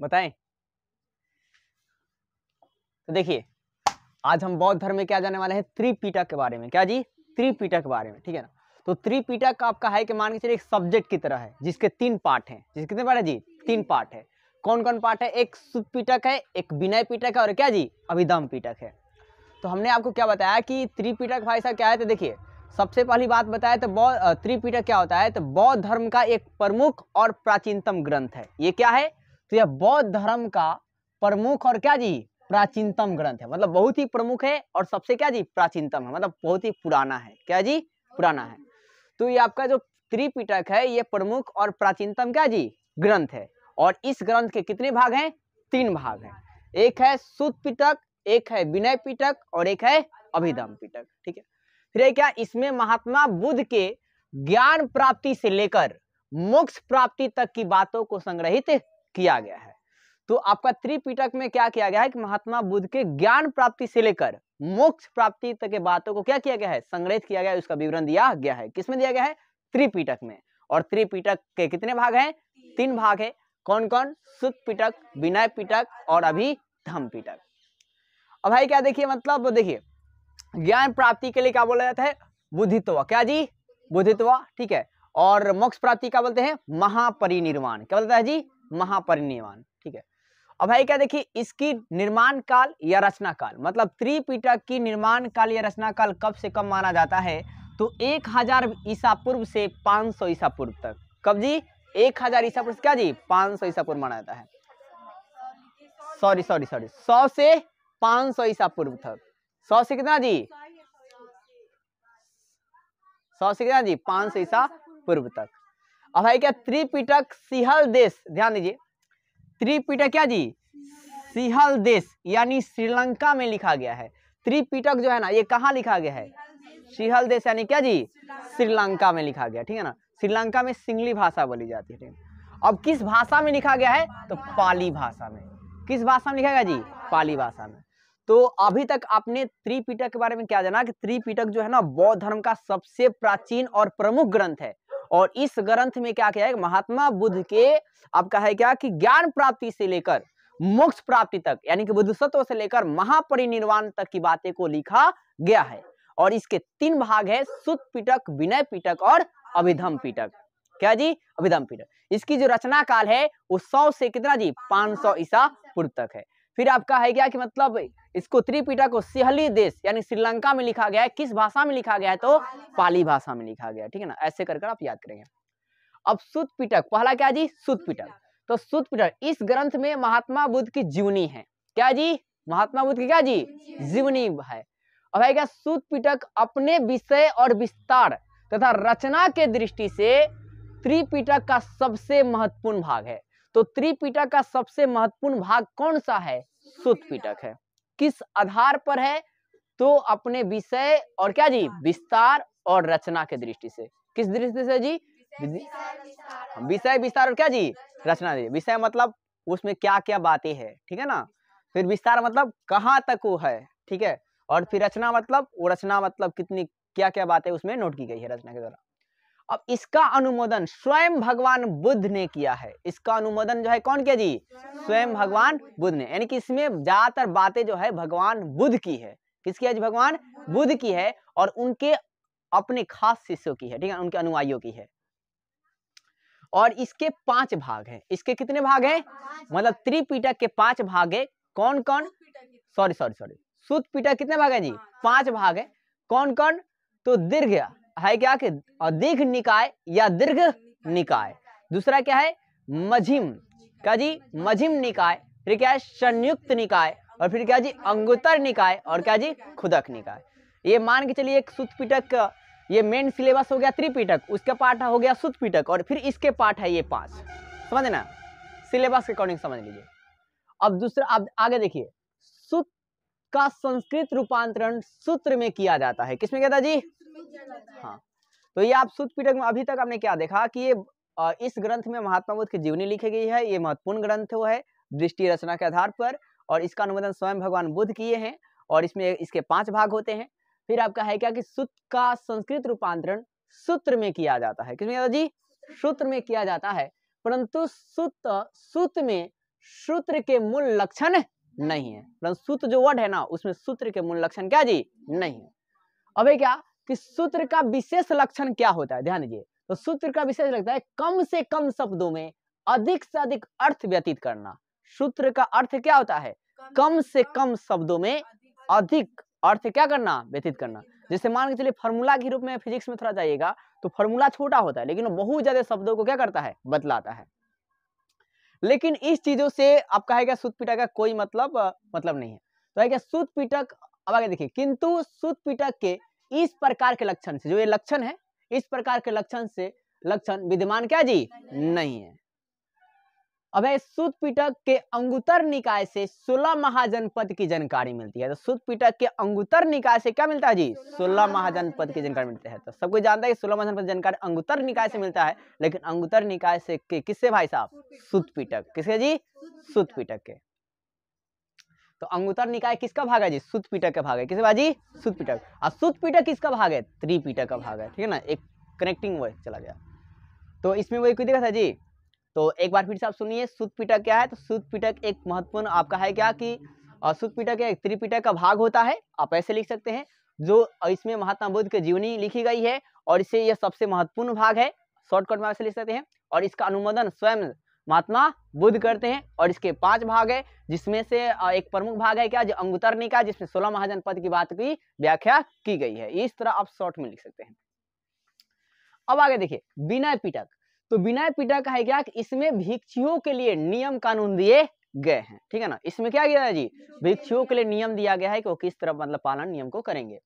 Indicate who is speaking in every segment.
Speaker 1: बताएं तो देखिए आज हम बौद्ध धर्म में क्या जाने वाले हैं त्रिपीटक के बारे में क्या जी त्रिपीटक के बारे में ठीक है ना तो त्रिपीटक का आपका है कि मान के चलिए एक सब्जेक्ट की तरह है जिसके तीन पार्ट हैं जिसके कितने पार्ट है जी तीन पार्ट है कौन कौन पार्ट है एक सुपीटक पीटक है एक विनय पीटक है और क्या जी अभिदम पीटक है तो हमने आपको क्या बताया कि त्रिपीटक भाई साहब क्या है तो देखिए सबसे पहली बात बताया तो बौद्ध त्रिपीटक क्या होता है तो बौद्ध धर्म का एक प्रमुख और प्राचीनतम ग्रंथ है ये क्या है तो यह बौद्ध धर्म का प्रमुख और क्या जी प्राचीनतम ग्रंथ है मतलब बहुत ही प्रमुख है और सबसे क्या जी प्राचीनतम है मतलब बहुत ही पुराना है क्या जी पुराना है तो ये आपका जो त्रिपिटक है ये प्रमुख और प्राचीनतम क्या जी ग्रंथ है और इस ग्रंथ के कितने भाग हैं तीन भाग हैं एक है सुत पिटक एक है विनय पिटक और एक है अभिधम पिटक ठीक है फिर क्या इसमें महात्मा बुद्ध के ज्ञान प्राप्ति से लेकर मोक्ष प्राप्ति तक की बातों को संग्रहित किया गया है तो आपका त्रिपिटक में क्या किया गया है कि महात्मा बुद्ध के ज्ञान प्राप्ति से लेकर मोक्ष प्राप्ति तक के बातों को क्या किया गया है संग्रहित किया गया है उसका विवरण दिया गया है किसमें दिया गया है त्रिपिटक में और त्रिपिटक के कितने भाग हैं तीन भाग है कौन कौन सुत पिटक विनय पिटक और अभी धम पिटक अब भाई क्या देखिए मतलब देखिए ज्ञान प्राप्ति के लिए क्या बोला जाता है बुद्धित्व क्या जी बुद्धित्व ठीक है और मोक्ष प्राप्ति क्या बोलते हैं महापरिनिर्वाण क्या बोलता है जी महापरिनिर्वाण ठीक है अब भाई क्या देखिए इसकी निर्माण काल या रचना काल मतलब त्रिपिटक की निर्माण काल या रचना काल कब से कब माना जाता है तो एक हजार ईसा पूर्व से पाँच सौ ईसा पूर्व तक कब जी एक हजार ईसा पूर्व क्या जी पाँच सौ ईसा पूर्व माना जाता है सॉरी सॉरी सॉरी सौ से पाँच सौ ईसा पूर्व तक सौ से कितना जी सौ से कितना जी पाँच सौ ईसा पूर्व तक अब है क्या त्रिपिटक सिहल देश ध्यान दीजिए त्रिपिटक क्या जी सिहल देश यानी श्रीलंका में लिखा गया है त्रिपिटक जो है ना ये कहाँ लिखा गया है सिहल देश यानी क्या जी श्रीलंका में लिखा गया ठीक है ना श्रीलंका में सिंगली भाषा बोली जाती है अब किस भाषा में लिखा गया है तो पाली भाषा में किस भाषा में लिखा गया जी पाली भाषा में तो अभी तक आपने त्रिपिटक के बारे में क्या जाना कि त्रिपिटक जो है ना बौद्ध धर्म का सबसे प्राचीन और प्रमुख ग्रंथ है और इस ग्रंथ में क्या क्या है महात्मा बुद्ध के आपका है क्या कि ज्ञान प्राप्ति से लेकर मोक्ष प्राप्ति तक यानी कि बुद्ध सत्व से लेकर महापरिनिर्वाण तक की बातें को लिखा गया है और इसके तीन भाग है सुत पीटक विनय पीटक और अभिधम पीटक क्या जी अभिधम पीटक इसकी जो रचना काल है वो सौ से कितना जी पांच सौ ईसा पूर्व तक है फिर आपका है क्या कि मतलब इसको त्रिपिटक को सिहली देश यानी श्रीलंका में लिखा गया है किस भाषा में लिखा गया है तो पाली भाषा में लिखा गया ठीक है ना ऐसे कर कर आप याद करेंगे अब सुत पहला क्या जी सुत तो सुत इस ग्रंथ में महात्मा बुद्ध की जीवनी है क्या जी महात्मा बुद्ध की क्या जी जीवनी है और भाई क्या सुत अपने विषय और विस्तार तथा रचना के दृष्टि से त्रिपिटक का सबसे महत्वपूर्ण भाग है तो त्रिपीटक का सबसे महत्वपूर्ण भाग कौन सा है सुत है किस आधार पर है तो अपने विषय और क्या जी विस्तार और रचना के दृष्टि से किस दृष्टि से जी विषय विस्तार और क्या जी रचना विषय मतलब उसमें क्या क्या बातें हैं ठीक है ना फिर विस्तार मतलब कहाँ तक वो है ठीक है और फिर रचना मतलब वो रचना मतलब कितनी क्या क्या बातें उसमें नोट की गई है रचना के द्वारा अब इसका अनुमोदन स्वयं भगवान बुद्ध ने किया है इसका अनुमोदन जो है कौन किया जी स्वयं भगवान बुद्ध ने यानी कि इसमें ज्यादातर बातें जो है भगवान बुद्ध की है किसकी है भगवान बुद्ध की है और उनके अपने खास शिष्यों की है ठीक है उनके अनुयायियों की है और इसके पांच भाग हैं इसके कितने भाग हैं मतलब त्रिपीटक के पांच भाग है कौन कौन सॉरी सॉरी सॉरी सुत पीटक कितने भाग है जी पांच भाग है कौन कौन तो दीर्घ है क्या कि दीर्घ निकाय या दीर्घ निकाय दूसरा क्या है मझिम क्या जी मझिम निकाय फिर क्या है संयुक्त निकाय और फिर क्या जी अंगुतर निकाय और क्या जी खुदक निकाय ये मान के चलिए एक सुत पिटक ये मेन सिलेबस हो गया त्रिपीटक उसका पाठ हो गया सुत पिटक और फिर इसके पाठ है ये पांच समझे ना सिलेबस के अकॉर्डिंग समझ लीजिए अब दूसरा अब आगे देखिए सुत का संस्कृत रूपांतरण सूत्र में किया जाता है किसमें कहता जी हाँ तो ये आप सूत में अभी तक आपने क्या देखा कि ये इस ग्रंथ में महात्मा बुद्ध की जीवनी लिखी गई है ये महत्वपूर्ण ग्रंथ वो है दृष्टि रचना के आधार पर और इसका अनुमोदन स्वयं भगवान बुद्ध किए हैं और इसमें इसके पांच भाग होते हैं फिर आपका है क्या कि सूत्र का संस्कृत रूपांतरण सूत्र में किया जाता है किसमें जी सूत्र में किया जाता है परंतु सूत्र सूत में सूत्र के मूल लक्षण नहीं है परंतु सूत्र जो वर्ड है ना उसमें सूत्र के मूल लक्षण क्या जी नहीं है अबे क्या कि सूत्र का विशेष लक्षण क्या होता है ध्यान दीजिए तो सूत्र का विशेष लगता है कम से कम शब्दों में अधिक से अधिक अर्थ व्यतीत करना सूत्र का अर्थ क्या होता है कम से कम शब्दों में अधिक अर्थ क्या करना व्यतीत करना जैसे मान के चलिए फॉर्मूला के रूप में फिजिक्स में थोड़ा जाइएगा तो फॉर्मूला छोटा होता है लेकिन बहुत ज्यादा शब्दों को क्या करता है बतलाता है लेकिन इस चीजों से आप कहेगा सूत पीटक का कोई मतलब मतलब नहीं है तो है क्या सूत पीटक अब आगे देखिए किंतु सूत पीटक के इस प्रकार के लक्षण से जो ये लक्षण है इस प्रकार के लक्षण से लक्षण विद्यमान क्या जी नहीं है अब है सुत के अंगुतर निकाय से सोलह महाजनपद की जानकारी मिलती है तो सुत के अंगुतर निकाय से क्या मिलता है जी सोलह महाजनपद की जानकारी मिलती है तो सब कुछ जानता है कि सोलह महाजनपद जानकारी अंगुतर निकाय से मिलता है लेकिन अंगुतर निकाय से किससे भाई साहब सुत किसके जी सुत के तो अंगुतर निकाय किसका भाग है जी सुतपीटक का भाग है किसका भाजी सुतपीटक और सुतपीटक किसका भाग है त्रिपीटक का भाग है ठीक है ना एक कनेक्टिंग वर्ड चला गया तो इसमें वही कोई दिक्कत है जी तो एक बार फिर से आप सुनिए सुतपीटक क्या है तो सुतपीटक एक महत्वपूर्ण आपका है क्या कि सुतपीटक एक त्रिपीटक का भाग होता है आप ऐसे लिख सकते हैं जो इसमें महात्मा बुद्ध की जीवनी लिखी गई है और इसे यह सबसे महत्वपूर्ण भाग है शॉर्टकट में ऐसे लिख सकते हैं और इसका अनुमोदन स्वयं महात्मा बुद्ध करते हैं और इसके पांच भाग है जिसमें से एक प्रमुख भाग है क्या जो अंगुतर निकाय जिसमें सोलह पद की बात की व्याख्या की गई है इस तरह आप शॉर्ट में लिख सकते हैं अब आगे देखिए विनय पिटक तो विनय पिटक है क्या इसमें भिक्षुओं के लिए नियम कानून दिए गए हैं ठीक है ना इसमें क्या किया जी भिक्षुओं के लिए नियम दिया गया है कि वो किस तरह मतलब पालन नियम को करेंगे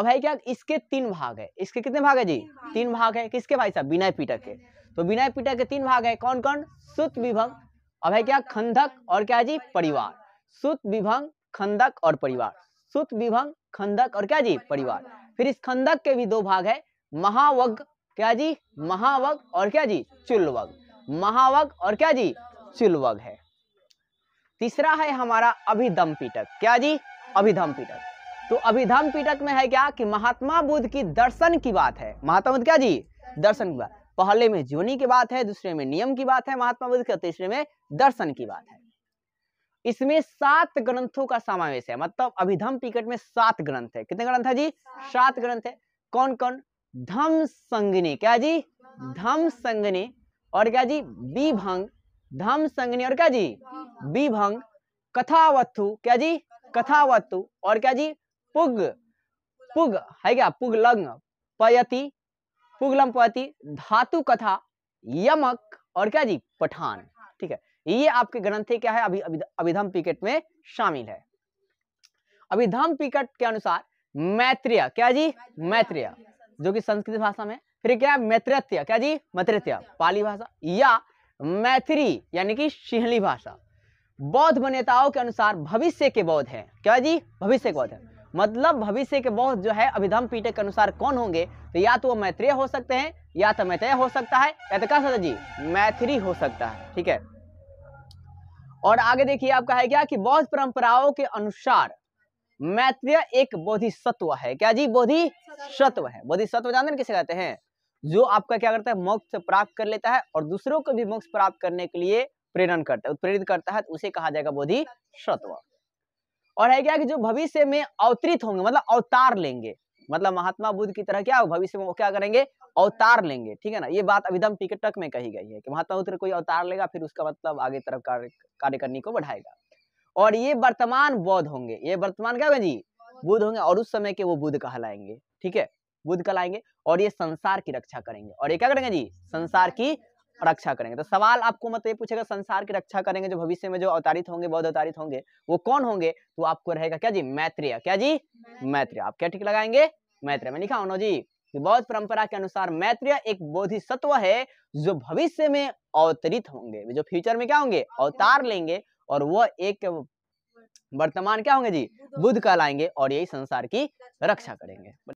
Speaker 1: अब है क्या इसके तीन भाग है इसके कितने भाग है जी तीन भाग है किसके भाई साहब विनय पिटक के तो विनय पिटा के तीन भाग है कौन कौन सुत विभंग अब है क्या खंधक और क्या जी परिवार सुत विभंग खंडक और परिवार सुत विभंग खंडक और क्या जी परिवार फिर इस खंडक के भी दो भाग है महावग क्या जी महावग और क्या जी चुलवग महावग और क्या जी चुलवग है तीसरा है हमारा अभिधम पीटक क्या जी अभिधम पीटक तो अभिधम पीटक में है क्या कि महात्मा बुद्ध की दर्शन की बात है महात्मा बुद्ध क्या जी दर्शन की बात पहले में जीवनी की बात है दूसरे में नियम की बात है महात्मा बुद्ध का तीसरे में दर्शन की बात है इसमें सात ग्रंथों का समावेश है मतलब अभिधम टिकट में सात ग्रंथ है कितने ग्रंथ है जी सात ग्रंथ है कौन कौन धम संगनी क्या जी धम संगनी और क्या जी विभंग धम संगनी और क्या जी विभंग कथावत्थु क्या जी कथावत्थु और क्या जी पुग पुग है क्या पुग लग्न पयति पुगलम पति धातु कथा यमक और क्या जी पठान ठीक है ये आपके ग्रंथे क्या है अभी अभिधम पिकेट में शामिल है अभिधम पिकेट के अनुसार मैत्रिय क्या जी मैत्रिय जो कि संस्कृत भाषा में फिर क्या है मैत्रत्य क्या जी मैत्रत्य पाली भाषा या मैथिली यानी कि शिहली भाषा बौद्ध मान्यताओं के अनुसार भविष्य के बौद्ध है क्या जी भविष्य के बौद्ध है मतलब भविष्य के बॉस जो है अभिधम पीठ के अनुसार कौन होंगे तो या तो वो मैत्रेय हो सकते हैं या तो मैत्रेय हो सकता है या तो कहा जी मैत्री हो सकता है ठीक है और आगे देखिए आपका है क्या कि बौद्ध परंपराओं के अनुसार मैत्रेय एक बोधिसत्व है क्या जी बोधि सत्व है बोधिसत्व जानते किसे कहते हैं जो आपका क्या करता है मोक्ष प्राप्त कर लेता है और दूसरों को भी मोक्ष प्राप्त करने के लिए प्रेरण करता है प्रेरित करता है तो उसे कहा जाएगा बोधि सत्व और है क्या कि जो भविष्य में अवतरित होंगे मतलब अवतार लेंगे मतलब महात्मा बुद्ध की तरह क्या भविष्य में वो क्या करेंगे अवतार लेंगे ठीक है ना ये बात अभिधम टिकटक में कही गई है कि महात्मा बुद्ध कोई अवतार लेगा फिर उसका मतलब आगे तरफ कार्य कार्य करने को बढ़ाएगा और ये वर्तमान बौद्ध होंगे ये वर्तमान क्या जी बुद्ध होंगे और उस समय के वो बुद्ध कहलाएंगे ठीक है बुद्ध कहलाएंगे और ये संसार की रक्षा करेंगे और ये क्या करेंगे जी संसार की रक्षा करेंगे तो सवाल आपको मत मतलब ये पूछेगा संसार की रक्षा करेंगे जो भविष्य में जो अवतारित होंगे बौद्ध अवतारित होंगे वो कौन होंगे तो आपको रहेगा क्या जी मैत्रिया क्या जी मैत्रिय आप क्या ठीक लगाएंगे मैत्रिय में लिखा उन्होंने जी बौद्ध परंपरा के अनुसार मैत्रिय एक बोधि सत्व है जो भविष्य में अवतरित होंगे जो फ्यूचर में क्या होंगे अवतार लेंगे और वह एक वर्तमान क्या होंगे जी बुद्ध कहलाएंगे और यही संसार की रक्षा करेंगे